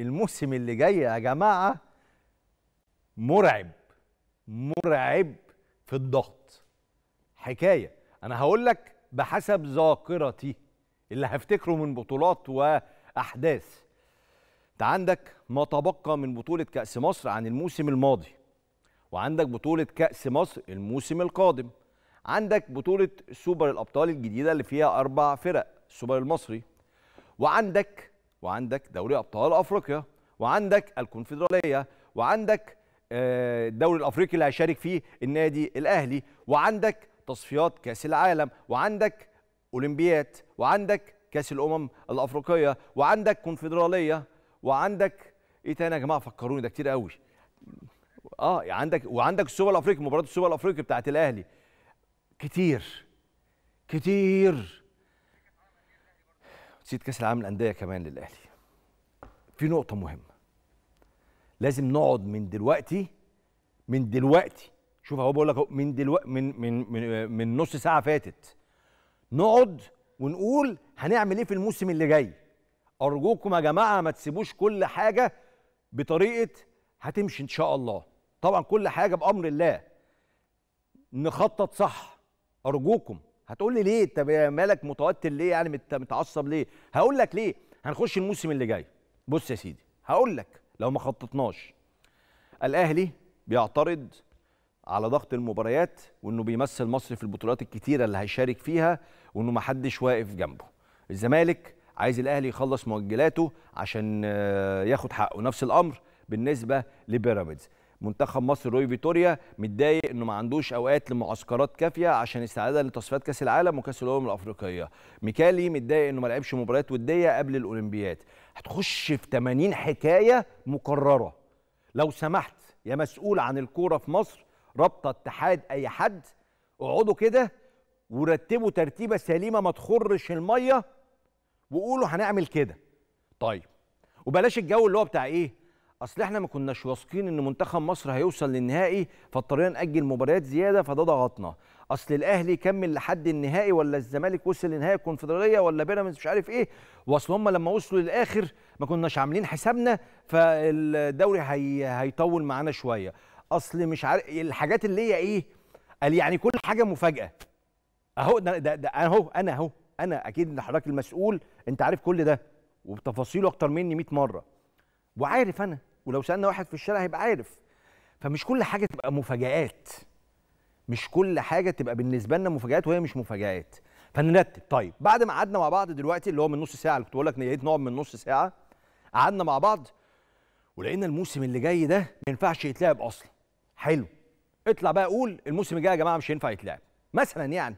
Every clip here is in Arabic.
الموسم اللي جاي يا جماعه مرعب مرعب في الضغط حكايه انا هقول لك بحسب ذاكرتي اللي هفتكره من بطولات واحداث انت عندك ما تبقى من بطوله كاس مصر عن الموسم الماضي وعندك بطوله كاس مصر الموسم القادم عندك بطوله سوبر الابطال الجديده اللي فيها اربع فرق السوبر المصري وعندك وعندك دوري ابطال افريقيا وعندك الكونفدراليه وعندك آه، الدوري الافريقي اللي هيشارك فيه النادي الاهلي وعندك تصفيات كاس العالم وعندك اولمبياد وعندك كاس الامم الافريقيه وعندك كونفدراليه وعندك ايه تاني يا جماعه فكروني ده كتير قوي اه يعني عندك وعندك السوبر الافريقي مباراه السوبر الافريقي بتاعت الاهلي كتير كتير نسيت كاس العالم للانديه كمان للاهلي في نقطه مهمه لازم نقعد من دلوقتي من دلوقتي شوف اهو بقول لك من دلوقتي من من من, من نص ساعه فاتت نقعد ونقول هنعمل ايه في الموسم اللي جاي ارجوكم يا جماعه ما تسيبوش كل حاجه بطريقه هتمشي ان شاء الله طبعا كل حاجه بامر الله نخطط صح ارجوكم هتقول لي ليه طب مالك متوتر ليه يعني متعصب ليه هقول لك ليه هنخش الموسم اللي جاي بص يا سيدي هقول لك لو ما خططناش الاهلي بيعترض على ضغط المباريات وانه بيمثل مصر في البطولات الكتيره اللي هيشارك فيها وانه ما حدش واقف جنبه الزمالك عايز الاهلي يخلص مؤجلاته عشان آه، ياخد حقه نفس الامر بالنسبه لبيراميدز منتخب مصر روي فيتوريا متضايق انه ما عندوش اوقات لمعسكرات كافيه عشان استعدادا لتصفيات كاس العالم وكاس الامم الافريقيه ميكالي متضايق انه ما لعبش مباريات وديه قبل الاولمبياد هتخش في 80 حكايه مكرره لو سمحت يا مسؤول عن الكوره في مصر رابطه اتحاد اي حد اقعدوا كده ورتبوا ترتيبه سليمه ما تخرش الميه وقولوا هنعمل كده طيب وبلاش الجو اللي هو بتاع ايه اصل احنا ما كناش واثقين ان منتخب مصر هيوصل للنهائي فاضطرينا ناجل مباريات زياده فده ضغطنا اصل الاهلي كمل لحد النهائي ولا الزمالك وصل لنهائي الكونفدراليه ولا بيراميدز مش عارف ايه واصل هم لما وصلوا للاخر ما كناش عاملين حسابنا فالدوري هي... هيطول معانا شويه اصل مش عارف الحاجات اللي هي ايه قال يعني كل حاجه مفاجاه اهو ده, ده, ده اهو انا اهو انا اكيد ان حضرتك المسؤول انت عارف كل ده وبتفاصيله اكتر مني 100 مره وعارف انا ولو سالنا واحد في الشارع هيبقى عارف فمش كل حاجه تبقى مفاجات مش كل حاجه تبقى بالنسبه لنا مفاجات وهي مش مفاجات فنرتب طيب بعد ما قعدنا مع بعض دلوقتي اللي هو من نص ساعه اللي كنت بقول لك يا ريت نقعد من نص ساعه قعدنا مع بعض ولقينا الموسم اللي جاي ده ما ينفعش يتلعب اصلا حلو اطلع بقى قول الموسم الجاي يا جماعه مش هينفع يتلعب مثلا يعني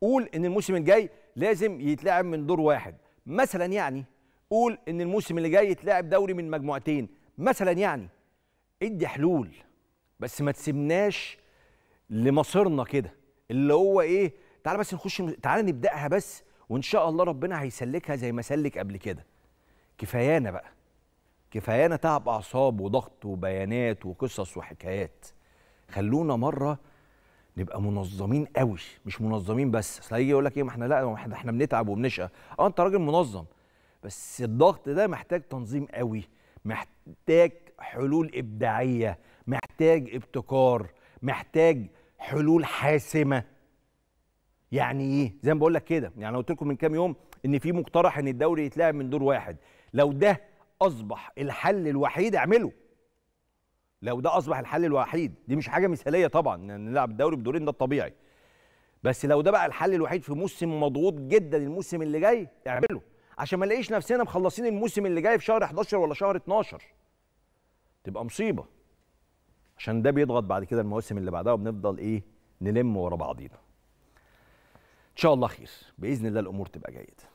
قول ان الموسم الجاي لازم يتلعب من دور واحد مثلا يعني قول ان الموسم اللي جاي يتلعب دوري من مجموعتين مثلا يعني ادي حلول بس ما تسيبناش لمصيرنا كده اللي هو ايه تعال بس نخش تعال نبداها بس وان شاء الله ربنا هيسلكها زي ما سلك قبل كده كفايانا بقى كفايانا تعب اعصاب وضغط وبيانات وقصص وحكايات خلونا مره نبقى منظمين قوي مش منظمين بس اصل هيجي يقول لك ايه ما احنا لا احنا بنتعب وبنشقى اه انت راجل منظم بس الضغط ده محتاج تنظيم قوي محتاج حلول إبداعية محتاج ابتكار محتاج حلول حاسمة يعني إيه؟ زي ما بقول لك كده يعني أنا قلت لكم من كام يوم إن في مقترح إن الدوري يتلعب من دور واحد لو ده أصبح الحل الوحيد اعمله لو ده أصبح الحل الوحيد دي مش حاجة مثالية طبعا نلعب الدوري بدورين ده الطبيعي بس لو ده بقى الحل الوحيد في موسم مضغوط جدا الموسم اللي جاي اعمله عشان ما نلاقيش نفسنا مخلصين الموسم اللي جاي في شهر 11 ولا شهر 12 تبقى مصيبه عشان ده بيضغط بعد كده المواسم اللي بعدها وبنفضل ايه نلم ورا بعضينا ان شاء الله خير باذن الله الامور تبقى جيده